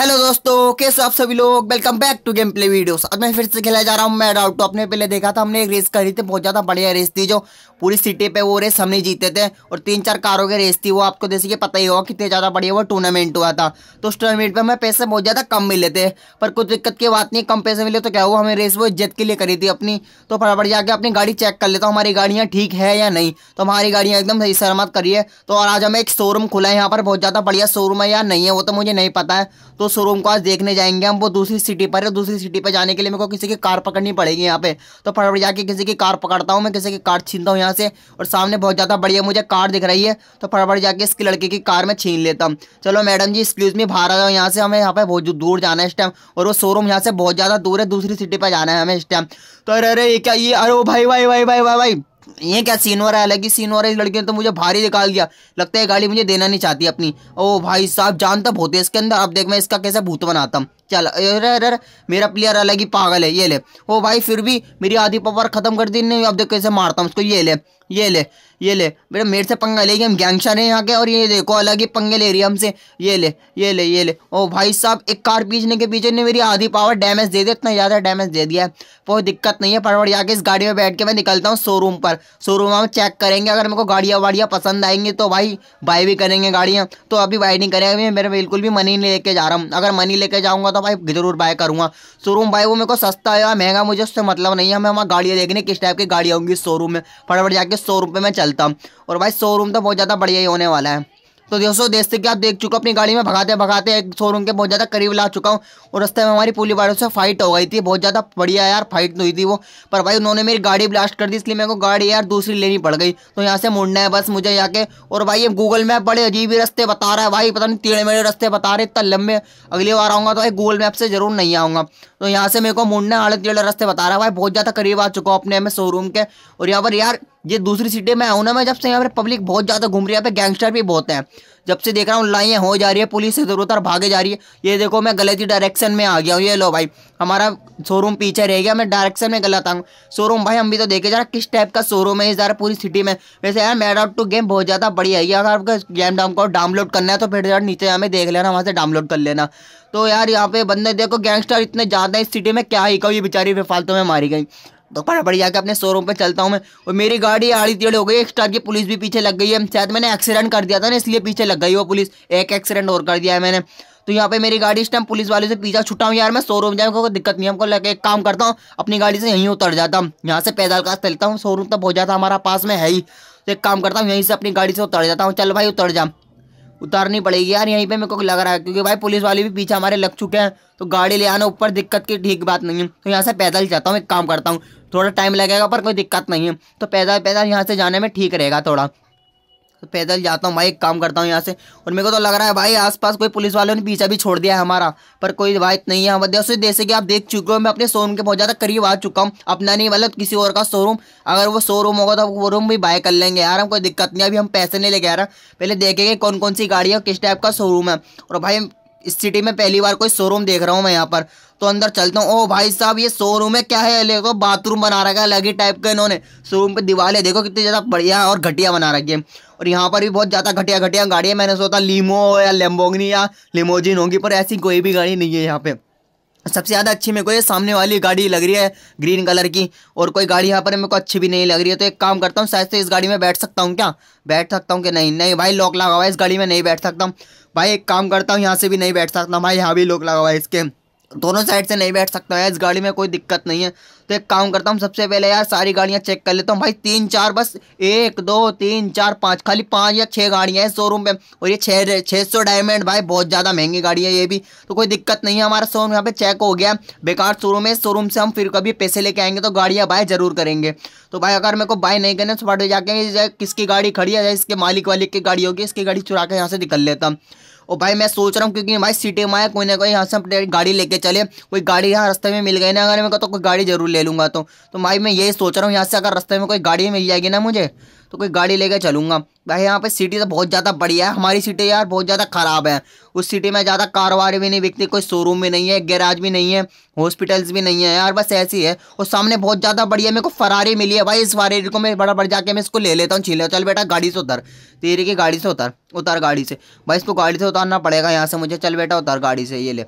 hello दोस्तों कैसे आप सभी लोग welcome back to game play videos अब मैं फिर से खेला जा रहा हूँ मैं डाउट तो अपने पहले देखा था हमने एक रेस करी थी बहुत ज़्यादा बढ़िया रेस थी जो पूरी सिटी पे वो रेस हमने जीते थे और तीन चार कारों की रेस थी वो आपको जैसे कि पता ही होगा कितने ज़्यादा बढ़िया वो टूर्नामेंट हुआ था तो उस टूर्नामेंट पर हमें पैसे बहुत ज़्यादा कम मिले थे पर कुछ दिक्कत की बात नहीं कम पैसे मिले तो क्या हुआ हमें रेस वो इज्जत के लिए करी थी अपनी तो फटाफट जाकर अपनी गाड़ी चेक कर लेता हूँ हमारी गाड़ियाँ ठीक है या नहीं तो हमारी गाड़ियाँ एकदम सही सलामत करिए तो और आज हमें एक शोरूम खुला है यहाँ पर बहुत ज़्यादा बढ़िया शोरूम है या नहीं है वो तो मुझे नहीं पता है तो शोरूम को आज देखने जाएंगे हम वो दूसरी सिटी पर है दूसरी सिटी पर जाने के लिए मेरे को किसी की कार पकड़नी पड़ेगी यहाँ पे तो फटाफट जाके किसी की कार पकड़ता हूँ मैं किसी की कार छीनता हूँ यहाँ से और सामने बहुत ज़्यादा बढ़िया मुझे कार दिख रही है तो फटाफट जाके इसकी लड़के की कार में छीन लेता हूँ चलो मैडम जी एक्सक्यूज़ मी बाहर आ जाओ यहाँ से हमें यहाँ पे बहुत दूर जाना है इस टाइम और वो शोरूम यहाँ से बहुत ज़्यादा दूर है दूसरी सिटी पर जाना है हमें इस टाइम तो अरे अरे ये क्या ये अरे भाई भाई भाई भाई भाई भाई ये क्या सीन हो रहा है अलग ही सीन हो रहा है इस लड़के ने तो मुझे भारी निकाल दिया लगता है गाड़ी मुझे देना नहीं चाहती अपनी ओ भाई साहब जानता तो भूत है इसके अंदर अब देख मैं इसका कैसे भूत बनाता हूँ चल अरे अरे मेरा प्लेयर अलग ही पागल है ये ले ओ भाई फिर भी मेरी आधी पावर ख़त्म कर दी नहीं अब देखो कैसे मारता हूँ उसको ये ले ये ले ये ले बेटा मेरे से पंगा लेगी हम गैंगस्टर हैं यहाँ के और ये देखो अलग ही पंगे ले रही है हमसे ये ले ये ले ये ले ओ भाई साहब एक कार पीछने के पीछे ने मेरी आधी पावर डैमेज दे दिया इतना ज़्यादा डैमेज दे दिया है कोई दिक्कत नहीं है फटफट जाके इस गाड़ी में बैठ के मैं निकलता हूँ शोरूम पर शोरूम हम चेक करेंगे अगर मेरे को गाड़ियाँ वाड़ियाँ पसंद आएंगी तो भाई बाई भी करेंगे गाड़ियाँ तो अभी बाई नहीं करेंगे मेरे बिल्कुल भी मनी लेके जा रहा हूँ अगर मनी लेके जाऊँगा तो करूँगा मतलब भाई जरूर बाय करूँगा शोरूम भाई वो मेरे को सस्ता है या महंगा मुझे उससे मतलब नहीं है हमें वहाँ गाड़ियाँ देखने किस टाइप की गाड़ियाँ होंगी शोरूम में फटाफट जाके शोरूम पर मैं चलता हूँ और भाई शोरूम तो बहुत ज़्यादा बढ़िया ही होने वाला है तो दोस्तों देखते क्या देख चुका अपनी गाड़ी में भगाते भगाते एक शोरूम के बहुत ज़्यादा करीब ला चुका हूँ और रस्ते में हमारी पुलिस वालों से फाइट हो गई थी बहुत ज़्यादा बढ़िया यार फाइट हुई थी वो पर भाई उन्होंने मेरी गाड़ी ब्लास्ट कर दी इसलिए मेरे को गाड़ी यार दूसरी लेनी पड़ गई तो यहाँ से मुड़ना है बस मुझे यहाँ के और भाई ये गूगल मैप बड़े अजीब रस्ते बता रहा है भाई पता नहीं टेढ़े मेढ़े रस्ते बता रहे इतना लंबे अगली बार आऊँगा तो भाई गूगल मैप से जरूर नहीं आऊँगा तो यहाँ से मेरे को मुड़ना आड़े तीड़े रस्ते बता रहा है भाई बहुत ज़्यादा करीब आ चुका हूँ अपने हमें शोरूम के और यहाँ पर यार ये दूसरी सिटी में आऊँ ना मैं जब से यहाँ पर पब्लिक बहुत ज़्यादा घूम रही है यहाँ पे गैंगस्टर भी बहुत हैं जब से देख रहा हूँ लाइनें हो जा रही है पुलिस से ज़रूरत भागे जा रही है ये देखो मैं गलत ही डायरेक्शन में आ गया हूँ ये लो भाई हमारा शोरूम पीछे रह गया मैं डायरेक्शन में गलत आऊँ शोरूम भाई हम भी तो देखे जा रहा किस टाइप का शोरूम है ज़रा पूरी सिटी में वैसे यार मैड आउट टू गेम बहुत ज़्यादा बढ़िया है अगर आपका गेम डाउन को डाउनलोड करना है तो फिर यार नीचे हमें देख लेना वहाँ से डाउनलोड कर लेना तो यार यहाँ पे बंदे देखो गैंगस्टर इतने ज़्यादा इस सिटी में क्या ही कहो ये बेचारी फालतू में मारी गई तो फटाफट जाकर अपने शोरूम पे चलता हूँ मैं और मेरी गाड़ी आड़ी तीड़ी हो गई एक स्टार की पुलिस भी पीछे लग गई है शायद मैंने एक्सीडेंट कर दिया था ना इसलिए पीछे लग गई वो पुलिस एक एक्सीडेंट और कर दिया है मैंने तो यहाँ पे मेरी गाड़ी इस टाइम पुलिस वाले से पीछा छुटा हूँ यार मैं शोरूम जाऊँ कोई दिक्कत नहीं हमको लगे एक काम करता हूँ अपनी गाड़ी से यहीं उतर जाता हूँ यहाँ से पैदल का चलता हूँ शोरूम तब हो जाता हमारा पास में है ही तो एक काम करता हूँ यहीं से अपनी गाड़ी से उतर जाता हूँ चल भाई उतर जा उतारनी पड़ेगी यार यहीं पे मेरे को लग रहा है क्योंकि भाई पुलिस वाले भी पीछे हमारे लग चुके हैं तो गाड़ी ले आना ऊपर दिक्कत की ठीक बात नहीं है तो यहाँ से पैदल जाता हूँ एक काम करता हूँ थोड़ा टाइम लगेगा पर कोई दिक्कत नहीं है तो पैदल पैदल यहाँ से जाने में ठीक रहेगा थोड़ा तो पैदल जाता हूँ भाई एक काम करता हूँ यहाँ से और मेरे को तो लग रहा है भाई आसपास कोई पुलिस वालों ने पीछा भी छोड़ दिया है हमारा पर कोई बात नहीं है हमारे दोस्तों जैसे कि आप देख चुके हो मैं अपने शोरूम के बहुत ज़्यादा करीब आ चुका हूँ अपना नहीं मतलब किसी और का शोरूम अगर वो शोरूम होगा तो वो रूम भी बाय कर लेंगे यार हम कोई दिक्कत नहीं अभी हम पैसे नहीं लेके आ रहा पहले देखेंगे कौन कौन सी गाड़ी है किस टाइप का शोरूम है और भाई इस सिटी में पहली बार कोई शोरूम देख रहा हूँ मैं यहाँ पर तो अंदर चलता हूँ ओ भाई साहब ये शोरूम है क्या है देखो बाथरूम बना रखा है अलग ही टाइप का इन्होंने शोरूम पे दिवाले देखो कितनी ज़्यादा बढ़िया और घटिया बना रखी है और यहाँ पर भी बहुत ज़्यादा घटिया घटिया गाड़ियाँ मैंने सोचा लीमो या लेम्बोगनी या लिमोजिन होगी पर ऐसी कोई भी गाड़ी नहीं है यहाँ पर सबसे ज़्यादा अच्छी मेरे को ये सामने वाली गाड़ी लग रही है ग्रीन कलर की और कोई गाड़ी यहाँ पर मेरे को अच्छी भी नहीं लग रही है तो एक काम करता हूँ शायद से इस गाड़ी में बैठ सकता हूँ क्या बैठ सकता हूँ कि नहीं नहीं भाई लॉक लगा हुआ है इस गाड़ी में नहीं बैठ सकता हूँ भाई एक काम करता हूँ यहाँ से भी नहीं बैठ सकता भाई यहाँ भी लॉक लगा हुआ है इसके दोनों साइड से नहीं बैठ सकता है इस गाड़ी में कोई दिक्कत नहीं है तो एक काम करता हूँ सबसे पहले यार सारी गाड़ियाँ चेक कर लेता हूँ भाई तीन चार बस एक दो तीन चार पाँच खाली पाँच या छः गाड़ियाँ हैं शोरूम पे और ये छः छः सौ डायमंड भाई बहुत ज़्यादा महंगी गाड़ी है ये भी तो कोई दिक्कत नहीं है हमारा शोरूम यहाँ पे चेक हो गया बेकार शोरूम है शोरूम से हम फिर कभी पैसे लेके आएंगे तो गाड़ियाँ बाय जरूर करेंगे तो भाई अगर मेरे को बाय नहीं करना तो फट जाके किसकी गाड़ी खड़ी है इसके मालिक वालिक की गाड़ी होगी इसकी गाड़ी चुरा के यहाँ से निकल लेता हूँ और भाई मैं सोच रहा हूँ क्योंकि भाई सिटी में आया कोई ना कोई यहाँ से अपने गाड़ी लेके चले कोई गाड़ी यहाँ रस्ते में मिल गई ना अगर मैं कहता तो कोई गाड़ी जरूर ले लूँगा तो, तो भाई मैं यही सोच रहा हूँ यहाँ से अगर रस्ते में कोई गाड़ी मिल जाएगी ना मुझे तो कोई गाड़ी लेके चलूँगा भाई यहाँ पे सिटी तो बहुत ज़्यादा बढ़िया है हमारी सिटी यार बहुत ज़्यादा ख़राब है उस सिटी में ज़्यादा कारोबार भी नहीं बिकती कोई शोरूम भी नहीं है गैराज भी नहीं है हॉस्पिटल्स भी नहीं है यार बस ऐसी है और सामने बहुत ज़्यादा बढ़िया मेरे को फरारी मिली है भाई इस फरारी को मैं बड़ा बढ़ जाके मैं इसको ले लेता हूँ छीले चल बेटा गाड़ी से उतर तेरी की गाड़ी से उतर उतर गाड़ी से भाई इसको गाड़ी से उतारना पड़ेगा यहाँ से मुझे चल बेटा उतर गाड़ी से ये ले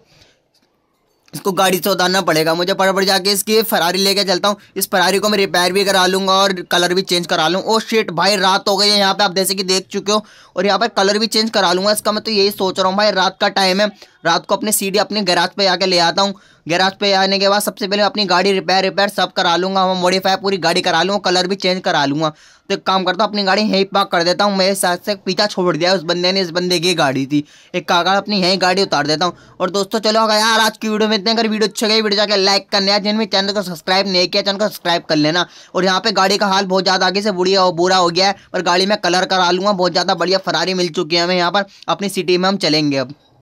इसको गाड़ी से उतारना पड़ेगा मुझे पड़ पड़ जाके इसकी फरारी लेके चलता हूँ इस फरारी को मैं रिपेयर भी करा लूँगा और कलर भी चेंज करा लूँ ओ oh शिट भाई रात हो गई है यहाँ पे आप जैसे कि देख चुके हो और यहाँ पर कलर भी चेंज करा लूँगा इसका मैं तो यही सोच रहा हूँ भाई रात का टाइम है रात को अपने सीढ़ी अपने गैराज पे आके ले आता हूँ गैराज पे आने के बाद सबसे पहले अपनी गाड़ी रिपेयर रिपेयर सब करा लूँगा मैं मॉडिफाई पूरी गाड़ी करा लूँगा कलर भी चेंज करा लूँगा तो एक काम करता हूँ अपनी गाड़ी यहीं पार्क कर देता हूँ मेरे साथ से पीछा छोड़ दिया उस बंदे ने इस बंदे की गाड़ी थी एक कागज अपनी यहीं गाड़ी उतार देता हूँ और दोस्तों चलो अगर यार आज की वीडियो में इतने अगर वीडियो अच्छी गई वीडियो जाकर लाइक करना है जिनमें चैनल को सब्सक्राइब नहीं किया चैनल को सब्सक्राइब कर लेना और यहाँ पर गाड़ी का हाल बहुत ज़्यादा आगे से बुढ़िया बुरा हो गया है और गाड़ी में कलर करा लूँगा बहुत ज़्यादा बढ़िया फरारी मिल चुकी है हमें यहाँ पर अपनी सिटी में हम चलेंगे अब